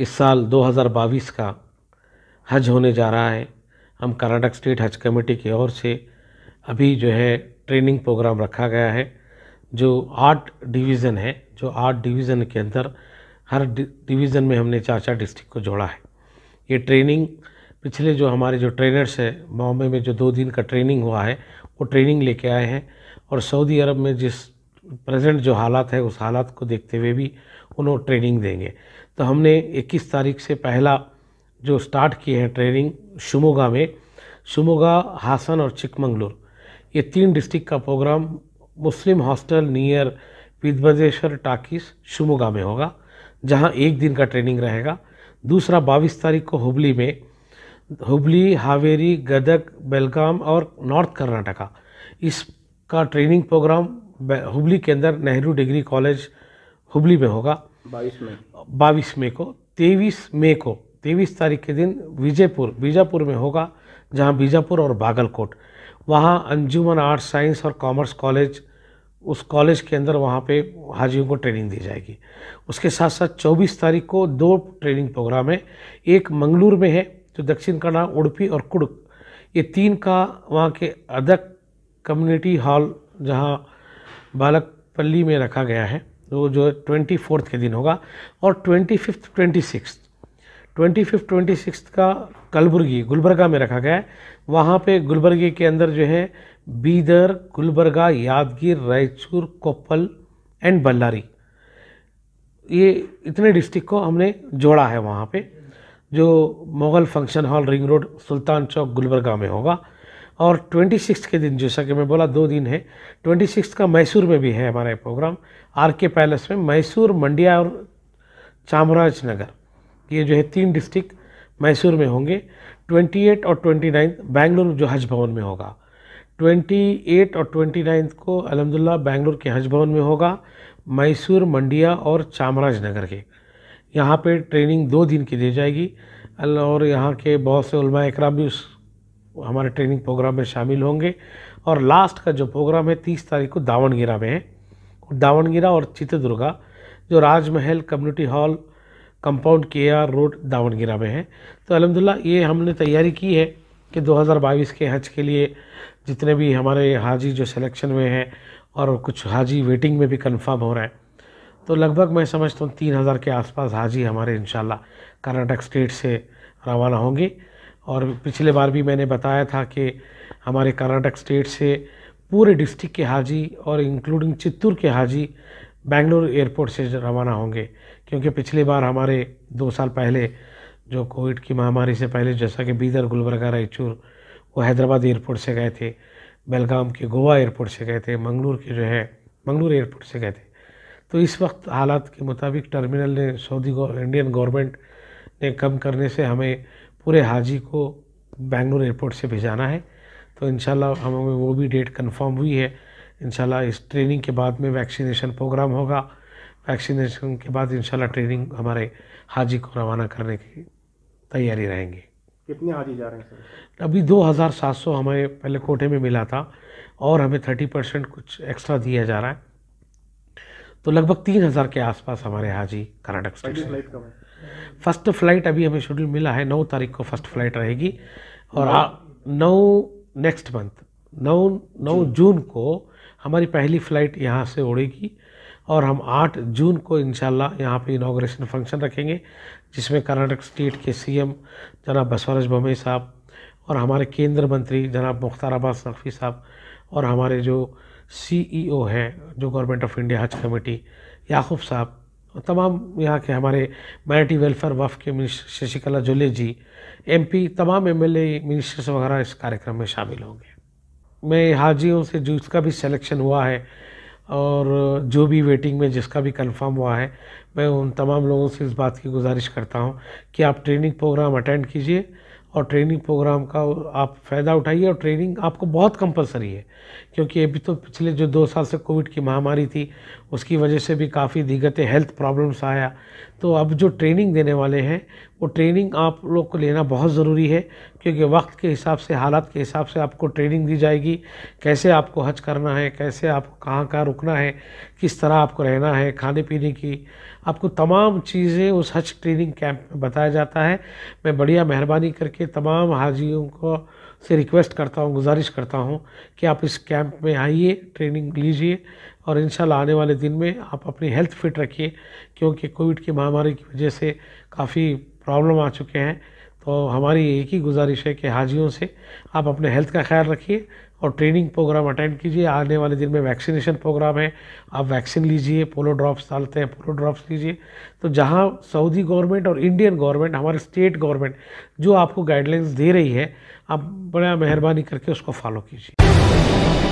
इस साल 2022 का हज होने जा रहा है हम कर्नाटक स्टेट हज कमेटी की ओर से अभी जो है ट्रेनिंग प्रोग्राम रखा गया है जो आठ डिवीज़न है जो आठ डिवीज़न के अंदर हर डिवीज़न में हमने चार चार डिस्ट्रिक्ट को जोड़ा है ये ट्रेनिंग पिछले जो हमारे जो ट्रेनर्स हैं बॉम्बे में जो दो दिन का ट्रेनिंग हुआ है वो ट्रेनिंग लेके आए हैं और सऊदी अरब में जिस प्रेजेंट जो हालात है उस हालात को देखते हुए भी उन्होंने ट्रेनिंग देंगे तो हमने 21 तारीख से पहला जो स्टार्ट किए हैं ट्रेनिंग शिमोगा में शिमोगा हासन और चिकमंगलूर ये तीन डिस्ट्रिक्ट का प्रोग्राम मुस्लिम हॉस्टल नियर विद्वजेश्वर टाकिस शिमोगा में होगा जहाँ एक दिन का ट्रेनिंग रहेगा दूसरा बाईस तारीख को हुबली में हुबली हावेरी गदक बेलगाम और नॉर्थ कर्नाटका इसका ट्रेनिंग प्रोग्राम हुबली के अंदर नेहरू डिग्री कॉलेज हुबली में होगा बाईस मई बाईस मई को तेईस मई को तेईस तारीख के दिन विजयपुर बीजापुर में होगा जहाँ बीजापुर और बागलकोट वहाँ अंजुमन आर्ट्स साइंस और कॉमर्स कॉलेज उस कॉलेज के अंदर वहाँ पे हाजियों को ट्रेनिंग दी जाएगी उसके साथ साथ 24 तारीख को दो ट्रेनिंग प्रोग्राम है एक मंगलूर में है जो दक्षिण कन्ना उड़पी और कुड़क ये तीन का वहाँ के अदक कम्युनिटी हॉल जहाँ बालकपल्ली में रखा गया है वो जो ट्वेंटी फोर्थ के दिन होगा और twenty fifth twenty six twenty fifth twenty six का कलबुर्गी गुलबर्गा में रखा गया है वहाँ पे गुलबर्गी के अंदर जो है बीदर गुलबर्गा यादगीर रायचूर कोप्पल एंड बल्लारी ये इतने डिस्ट्रिक्ट को हमने जोड़ा है वहाँ पे जो Mughal function hall ring road Sultan Chowk Gulbarga में होगा और ट्वेंटी सिक्स के दिन जैसा कि मैं बोला दो दिन है ट्वेंटी सिक्स का मैसूर में भी है हमारा प्रोग्राम आर के पैलेस में मैसूर मंडिया और चामराजनगर ये जो है तीन डिस्ट्रिक्ट मैसूर में होंगे ट्वेंटी एट और ट्वेंटी नाइन्थ बैंगलोर जो हज भवन में होगा ट्वेंटी एट और ट्वेंटी नाइन्थ को अलहमदिल्ला बैंगलोर के हज भवन में होगा मैसूर मंडिया और चामराजनगर के यहाँ पे ट्रेनिंग दो दिन की दी जाएगी और यहाँ के बहुत से उलमा इकराम भी उस हमारे ट्रेनिंग प्रोग्राम में शामिल होंगे और लास्ट का जो प्रोग्राम है तीस तारीख को दावणगिरा में है दावणगिरा और चित्रदुर्गा जो Rajmahal community hall compound K R road Davangere में है तो अलहमदिल्ला ये हमने तैयारी की है कि 2022 के हज के लिए जितने भी हमारे हाजी जो सिलेक्शन में हैं और कुछ हाजी वेटिंग में भी कन्फर्म हो रहा है तो लगभग मैं समझता हूँ तीन हज़ार के आसपास हाजी हमारे इन कर्नाटक स्टेट से रवाना होंगे और पिछले बार भी मैंने बताया था कि हमारे कर्नाटक स्टेट से पूरे डिस्ट्रिक्ट के हाजी और इंक्लूडिंग चित्तूर के हाजी बेंगलोर एयरपोर्ट से रवाना होंगे क्योंकि पिछले बार हमारे दो साल पहले जो कोविड की महामारी से पहले जैसा कि बीदर गुलबर्गा रायचूर वो हैदराबाद एयरपोर्ट से गए थे बेलगाम के गोवा एयरपोर्ट से गए थे मंगलूर के जो है मंगलूर एयरपोर्ट से गए थे तो इस वक्त हालात के मुताबिक टर्मिनल ने सऊदी इंडियन गवर्नमेंट ने कम करने से हमें पूरे हाजी को बेंगलुरु एयरपोर्ट से भेजाना है तो इन हमें वो भी डेट कन्फर्म हुई है इन इस ट्रेनिंग के बाद में वैक्सीनेशन प्रोग्राम होगा वैक्सीनेशन के बाद इन ट्रेनिंग हमारे हाजी को रवाना करने की तैयारी रहेंगे कितने हाजी जा रहे हैं सर अभी 2700 हमें पहले कोटे में मिला था और हमें 30 परसेंट कुछ एक्स्ट्रा दिया जा रहा है तो लगभग 3000 के आसपास हमारे हाजी कर्नाटक स्टेट से फर्स्ट फ्लाइट अभी हमें शेड्यूल मिला है नौ तारीख को फर्स्ट फ्लाइट रहेगी और नौ नेक्स्ट मंथ नौ नौ जून को हमारी पहली फ़्लाइट यहाँ से उड़ेगी और हम आठ जून को इन यहाँ पे इनाग्रेशन फंक्शन रखेंगे जिसमें कर्नाटक स्टेट के सीएम जनाब बसवराज बोमे साहब और हमारे केंद्र मंत्री जनाब मुख्तार अब्बास नकवी साहब और हमारे जो सीईओ e हैं जो government of India Haj committee Yakub साहब तमाम यहाँ के हमारे माइनॉरिटी वेलफेयर वफ के मिनिस्टर शशिकला जुले जी एमपी तमाम एमएलए मिनिस्टर्स वगैरह इस कार्यक्रम में शामिल होंगे मैं हाजियों से जो इसका भी सिलेक्शन हुआ है और जो भी वेटिंग में जिसका भी कंफर्म हुआ है मैं उन तमाम लोगों से इस बात की गुजारिश करता हूँ कि आप ट्रेनिंग प्रोग्राम अटेंड कीजिए और ट्रेनिंग प्रोग्राम का आप फ़ायदा उठाइए और ट्रेनिंग आपको बहुत कंपलसरी है क्योंकि अभी तो पिछले जो दो साल से कोविड की महामारी थी उसकी वजह से भी काफ़ी दिक्कतें हेल्थ प्रॉब्लम्स आया तो अब जो ट्रेनिंग देने वाले हैं वो ट्रेनिंग आप लोग को लेना बहुत ज़रूरी है क्योंकि वक्त के हिसाब से हालात के हिसाब से आपको ट्रेनिंग दी जाएगी कैसे आपको हज करना है कैसे आपको कहाँ कहाँ रुकना है किस तरह आपको रहना है खाने पीने की आपको तमाम चीज़ें उस हज ट्रेनिंग कैंप में बताया जाता है मैं बढ़िया मेहरबानी करके तमाम हाजियों को से रिक्वेस्ट करता हूँ गुजारिश करता हूँ कि आप इस कैंप में आइए ट्रेनिंग लीजिए और इन आने वाले दिन में आप अपनी हेल्थ फिट रखिए क्योंकि कोविड की महामारी की वजह से काफ़ी प्रॉब्लम आ चुके हैं तो हमारी एक ही गुजारिश है कि हाजियों से आप अपने हेल्थ का ख्याल रखिए और ट्रेनिंग प्रोग्राम अटेंड कीजिए आने वाले दिन में वैक्सीनेशन प्रोग्राम है आप वैक्सीन लीजिए पोलो ड्रॉप्स डालते हैं पोलो ड्रॉप्स लीजिए तो जहाँ सऊदी गवर्नमेंट और इंडियन गवर्नमेंट हमारे स्टेट गवर्नमेंट जो आपको गाइडलाइंस दे रही है आप बड़ा मेहरबानी करके उसको फॉलो कीजिए